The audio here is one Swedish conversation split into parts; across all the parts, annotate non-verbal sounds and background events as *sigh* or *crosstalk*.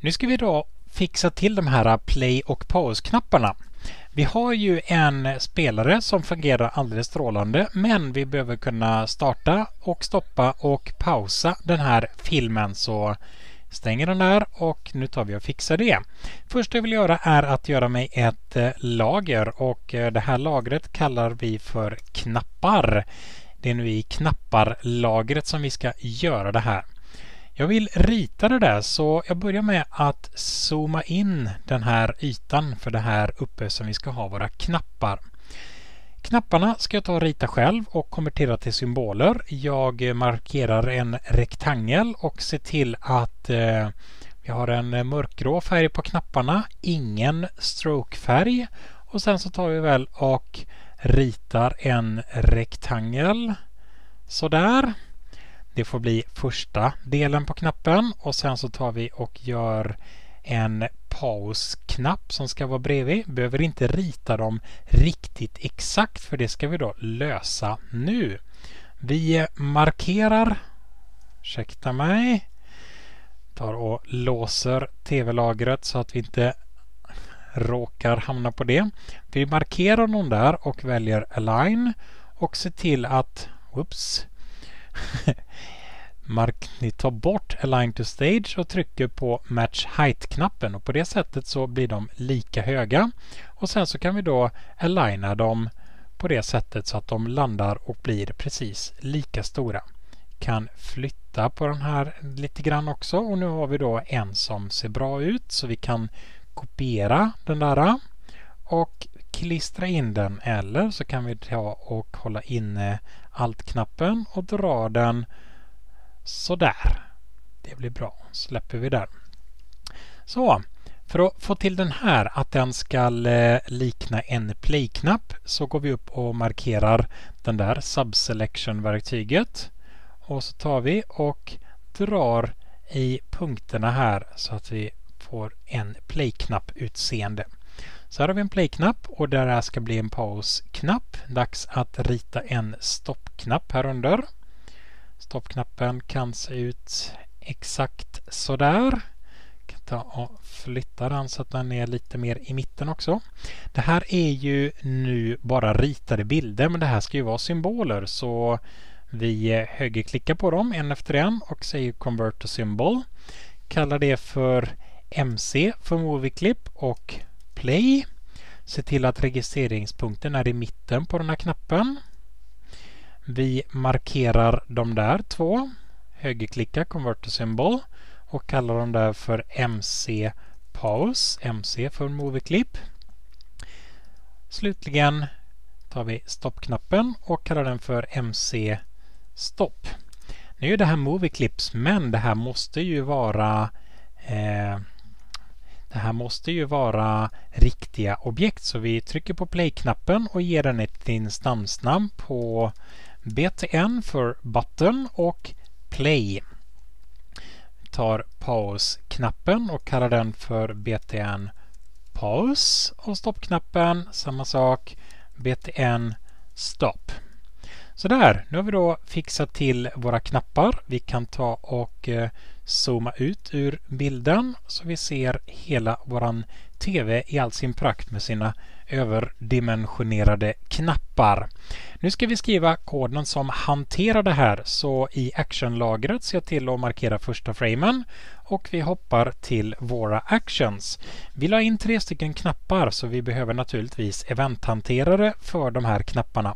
Nu ska vi då fixa till de här play och pause-knapparna. Vi har ju en spelare som fungerar alldeles strålande men vi behöver kunna starta och stoppa och pausa den här filmen så stänger den där och nu tar vi och fixar det. Först jag vill göra är att göra mig ett eh, lager och eh, det här lagret kallar vi för knappar. Det är nu i knapparlagret som vi ska göra det här. Jag vill rita det där så jag börjar med att zooma in den här ytan för det här uppe som vi ska ha våra knappar. Knapparna ska jag ta och rita själv och konvertera till symboler. Jag markerar en rektangel och ser till att eh, vi har en mörkgrå färg på knapparna, ingen strokefärg och sen så tar vi väl och ritar en rektangel sådär. Det får bli första delen på knappen och sen så tar vi och gör en pausknapp som ska vara bredvid. Behöver inte rita dem riktigt exakt för det ska vi då lösa nu. Vi markerar, ursäkta mig, tar och låser tv-lagret så att vi inte råkar hamna på det. Vi markerar någon där och väljer align och ser till att, oops, *laughs* Mark tar bort Align to Stage och trycker på Match Height-knappen och på det sättet så blir de lika höga. Och sen så kan vi då aligna dem på det sättet så att de landar och blir precis lika stora. Kan flytta på den här lite grann också och nu har vi då en som ser bra ut så vi kan kopiera den där och klistra in den eller så kan vi ta och hålla inne Alt-knappen och dra den Sådär. Det blir bra. Släpper vi där. Så. För att få till den här, att den ska eh, likna en play-knapp, så går vi upp och markerar den där subselection-verktyget. Och så tar vi och drar i punkterna här så att vi får en play-knapp-utseende. Så här har vi en play-knapp och där ska bli en paus-knapp. Dags att rita en stopp-knapp här under. Stoppknappen kan se ut exakt sådär. Jag kan ta och flytta den så att den är lite mer i mitten också. Det här är ju nu bara ritade bilder men det här ska ju vara symboler så vi högerklickar på dem en efter en och säger Convert to Symbol. Kallar det för MC för Movie Clip och Play. Se till att registreringspunkten är i mitten på den här knappen. Vi markerar de där två, högerklicka Convert to Symbol och kallar de där för MC Pause, MC för Movieklipp. Slutligen tar vi stoppknappen och kallar den för MC Stopp. Nu är det här Movie Clips, men det här måste ju vara eh, det här måste ju vara riktiga objekt så vi trycker på play-knappen och ger den ett instansnamn på btn för button och play. tar pausknappen och kallar den för btn paus och stoppknappen samma sak btn stopp. Så där, nu har vi då fixat till våra knappar. Vi kan ta och eh, zooma ut ur bilden så vi ser hela våran TV i all sin prakt med sina överdimensionerade knappar. Nu ska vi skriva koden som hanterar det här så i actionlagret ser jag till att markera första framen och vi hoppar till våra actions. Vi la in tre stycken knappar så vi behöver naturligtvis eventhanterare för de här knapparna.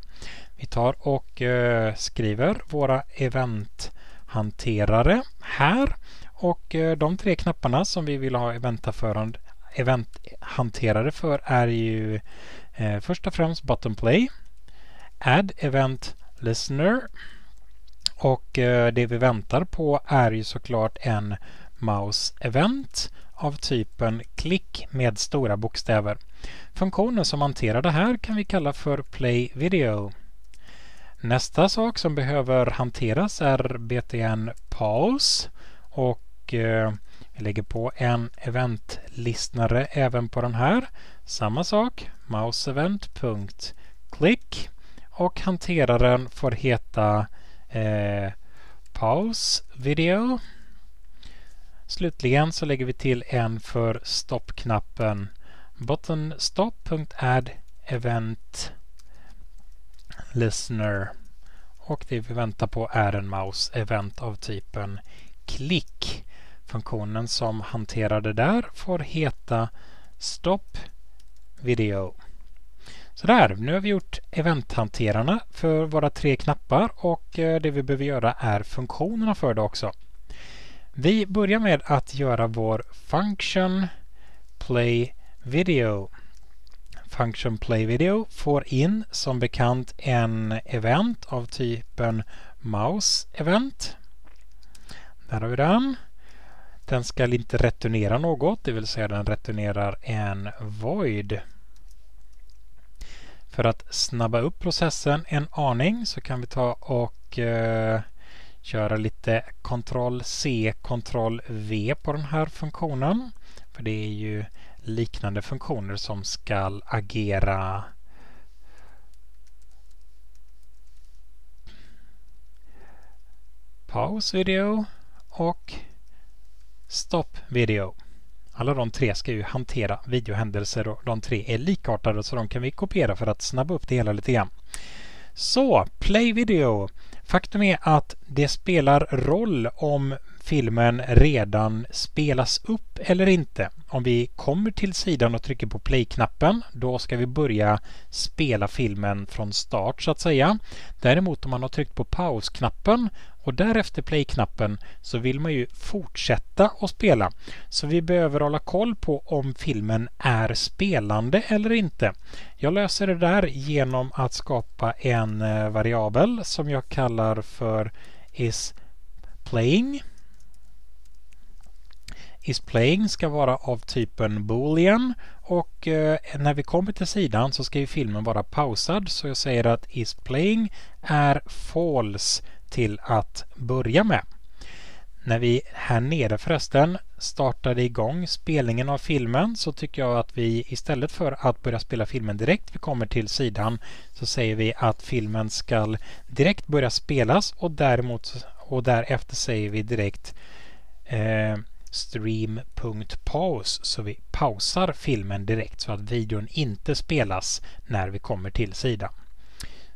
Vi tar och eh, skriver våra eventhanterare här och eh, de tre knapparna som vi vill ha eventförande eventhanterare för är ju eh, först och främst Buttonplay, Add Event Listener och eh, det vi väntar på är ju såklart en Mouse Event av typen klick med stora bokstäver. Funktionen som hanterar det här kan vi kalla för Play Video. Nästa sak som behöver hanteras är btn Pause och eh, vi lägger på en eventlyssnare även på den här. Samma sak, mouseevent.click och hanteraren får heta eh, Pause Video. Slutligen så lägger vi till en för stoppknappen button event listener och det vi väntar på är en mouse event av typen klick. Funktionen som hanterar det där får heta Stopp Video. Sådär, nu har vi gjort eventhanterarna för våra tre knappar och eh, det vi behöver göra är funktionerna för det också. Vi börjar med att göra vår function play video. Function play video får in som bekant en event av typen mouse event. Där har vi den. Den ska inte returnera något, det vill säga den returnerar en void. För att snabba upp processen en aning så kan vi ta och eh, köra lite Ctrl C, Ctrl V på den här funktionen. För det är ju liknande funktioner som ska agera pausvideo och Stop video. Alla de tre ska ju hantera videohändelser och de tre är likartade så de kan vi kopiera för att snabba upp det hela lite grann. Så, play video. Faktum är att det spelar roll om filmen redan spelas upp eller inte. Om vi kommer till sidan och trycker på play-knappen då ska vi börja spela filmen från start så att säga. Däremot om man har tryckt på pausknappen och därefter play-knappen så vill man ju fortsätta att spela. Så vi behöver hålla koll på om filmen är spelande eller inte. Jag löser det där genom att skapa en eh, variabel som jag kallar för is playing Displaying ska vara av typen boolean och eh, när vi kommer till sidan så ska ju filmen vara pausad så jag säger att Displaying är false till att börja med. När vi här nere förresten startade igång spelningen av filmen så tycker jag att vi istället för att börja spela filmen direkt vi kommer till sidan så säger vi att filmen ska direkt börja spelas och däremot och därefter säger vi direkt eh, stream.paus så vi pausar filmen direkt så att videon inte spelas när vi kommer till sidan.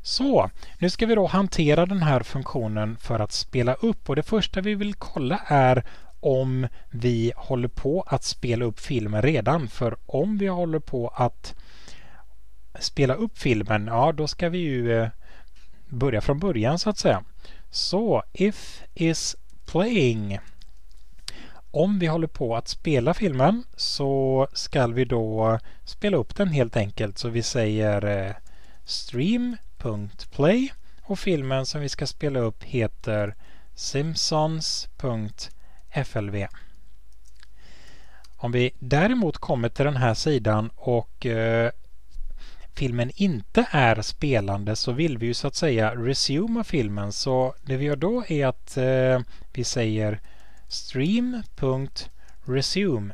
Så, nu ska vi då hantera den här funktionen för att spela upp och det första vi vill kolla är om vi håller på att spela upp filmen redan för om vi håller på att spela upp filmen, ja då ska vi ju eh, börja från början så att säga. Så, if is playing om vi håller på att spela filmen så ska vi då spela upp den helt enkelt. Så vi säger eh, stream.play och filmen som vi ska spela upp heter Simpsons.flv. Om vi däremot kommer till den här sidan och eh, filmen inte är spelande så vill vi ju så att säga resuma filmen. Så det vi gör då är att eh, vi säger stream.resume.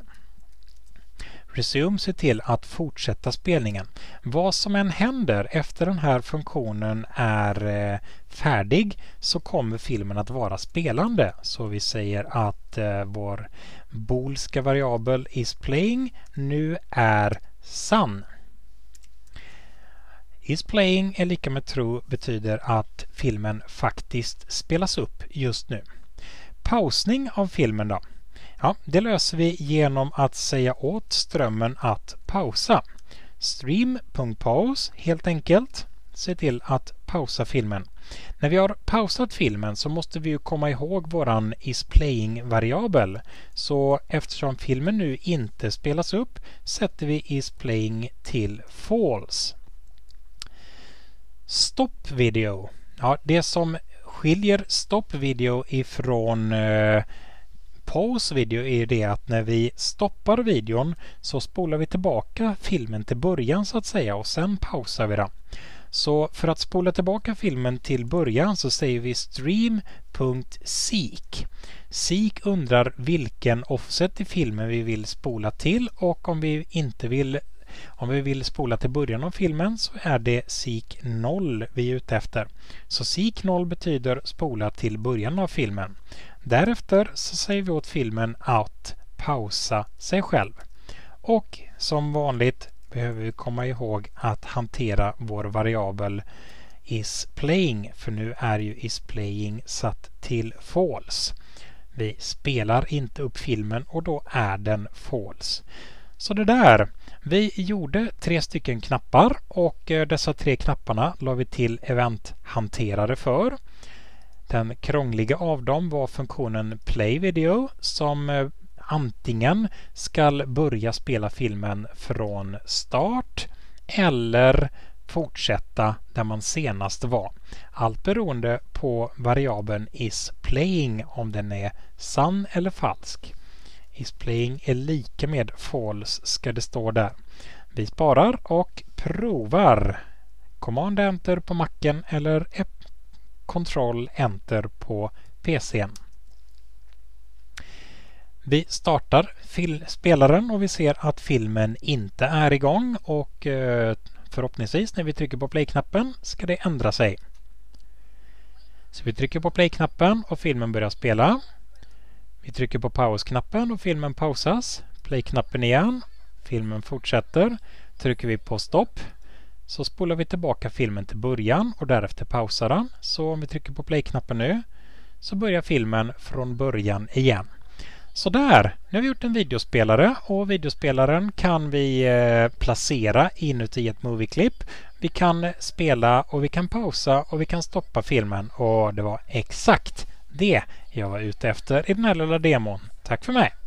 Resume ser till att fortsätta spelningen. Vad som än händer efter den här funktionen är eh, färdig så kommer filmen att vara spelande. Så vi säger att eh, vår boolska variabel is playing nu är sann. Is playing är lika med true betyder att filmen faktiskt spelas upp just nu pausning av filmen då? Ja, det löser vi genom att säga åt strömmen att pausa. Stream.pause helt enkelt. Se till att pausa filmen. När vi har pausat filmen så måste vi komma ihåg våran is playing-variabel. Så eftersom filmen nu inte spelas upp sätter vi is playing till false. Stopp video. Ja, det som skiljer stoppvideo ifrån eh, pausvideo är det att när vi stoppar videon så spolar vi tillbaka filmen till början så att säga och sen pausar vi den. Så för att spola tillbaka filmen till början så säger vi stream.seek. Seek undrar vilken offset i filmen vi vill spola till och om vi inte vill om vi vill spola till början av filmen så är det SIK 0 vi är ute efter. Så SIK 0 betyder spola till början av filmen. Därefter så säger vi åt filmen att pausa sig själv. Och som vanligt behöver vi komma ihåg att hantera vår variabel isplaying för nu är ju isplaying satt till false. Vi spelar inte upp filmen och då är den false. Så det där vi gjorde tre stycken knappar och eh, dessa tre knapparna la vi till eventhanterare för. Den krångliga av dem var funktionen Play Video som eh, antingen skall börja spela filmen från start eller fortsätta där man senast var. Allt beroende på variabeln is playing om den är sann eller falsk is playing är lika med false ska det stå där. Vi sparar och provar. Command enter på macken eller Ctrl enter på PCn. Vi startar spelaren och vi ser att filmen inte är igång och eh, förhoppningsvis när vi trycker på play-knappen ska det ändra sig. Så vi trycker på play-knappen och filmen börjar spela. Vi trycker på pausknappen och filmen pausas. Play-knappen igen. Filmen fortsätter. Trycker vi på stopp så spolar vi tillbaka filmen till början och därefter pausar den. Så om vi trycker på play-knappen nu så börjar filmen från början igen. Så där, nu har vi gjort en videospelare och videospelaren kan vi eh, placera inuti ett movieklipp. Vi kan spela och vi kan pausa och vi kan stoppa filmen och det var exakt det jag var ute efter i den här lilla demon. Tack för mig!